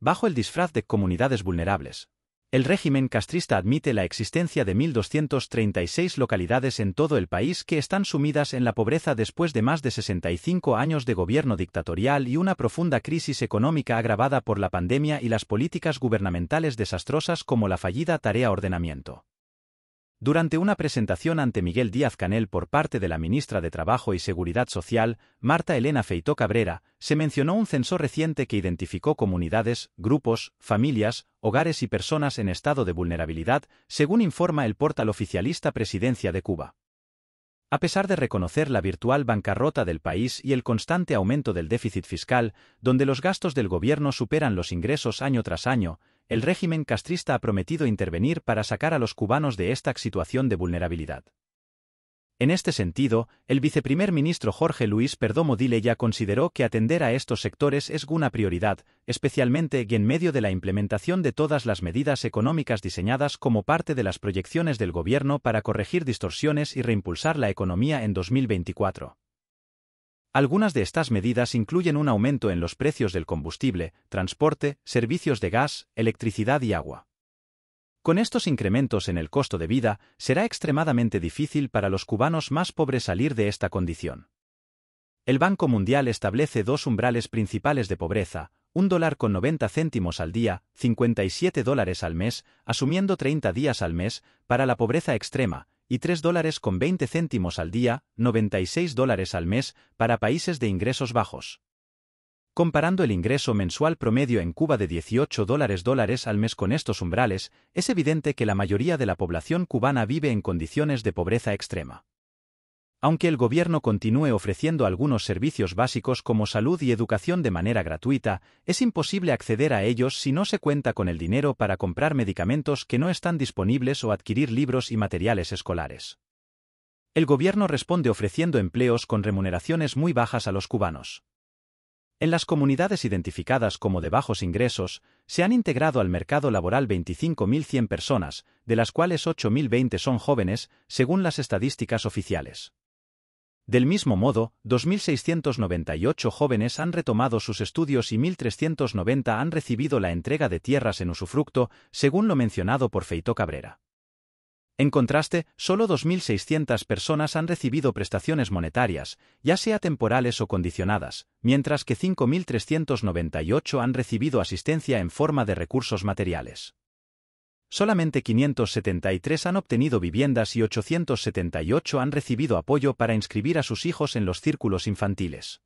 bajo el disfraz de comunidades vulnerables. El régimen castrista admite la existencia de 1.236 localidades en todo el país que están sumidas en la pobreza después de más de 65 años de gobierno dictatorial y una profunda crisis económica agravada por la pandemia y las políticas gubernamentales desastrosas como la fallida tarea ordenamiento. Durante una presentación ante Miguel Díaz Canel por parte de la ministra de Trabajo y Seguridad Social, Marta Elena Feitó Cabrera, se mencionó un censo reciente que identificó comunidades, grupos, familias, hogares y personas en estado de vulnerabilidad, según informa el portal oficialista Presidencia de Cuba. A pesar de reconocer la virtual bancarrota del país y el constante aumento del déficit fiscal, donde los gastos del gobierno superan los ingresos año tras año, el régimen castrista ha prometido intervenir para sacar a los cubanos de esta situación de vulnerabilidad. En este sentido, el viceprimer ministro Jorge Luis Perdomo ya consideró que atender a estos sectores es una prioridad, especialmente en medio de la implementación de todas las medidas económicas diseñadas como parte de las proyecciones del gobierno para corregir distorsiones y reimpulsar la economía en 2024. Algunas de estas medidas incluyen un aumento en los precios del combustible, transporte, servicios de gas, electricidad y agua. Con estos incrementos en el costo de vida, será extremadamente difícil para los cubanos más pobres salir de esta condición. El Banco Mundial establece dos umbrales principales de pobreza, un dólar con 90 céntimos al día, 57 dólares al mes, asumiendo 30 días al mes, para la pobreza extrema, y 3 dólares con 20 céntimos al día, 96 dólares al mes, para países de ingresos bajos. Comparando el ingreso mensual promedio en Cuba de 18 dólares dólares al mes con estos umbrales, es evidente que la mayoría de la población cubana vive en condiciones de pobreza extrema aunque el gobierno continúe ofreciendo algunos servicios básicos como salud y educación de manera gratuita, es imposible acceder a ellos si no se cuenta con el dinero para comprar medicamentos que no están disponibles o adquirir libros y materiales escolares. El gobierno responde ofreciendo empleos con remuneraciones muy bajas a los cubanos. En las comunidades identificadas como de bajos ingresos, se han integrado al mercado laboral 25.100 personas, de las cuales 8.020 son jóvenes, según las estadísticas oficiales. Del mismo modo, 2.698 jóvenes han retomado sus estudios y 1.390 han recibido la entrega de tierras en usufructo, según lo mencionado por Feito Cabrera. En contraste, solo 2.600 personas han recibido prestaciones monetarias, ya sea temporales o condicionadas, mientras que 5.398 han recibido asistencia en forma de recursos materiales solamente 573 han obtenido viviendas y 878 han recibido apoyo para inscribir a sus hijos en los círculos infantiles.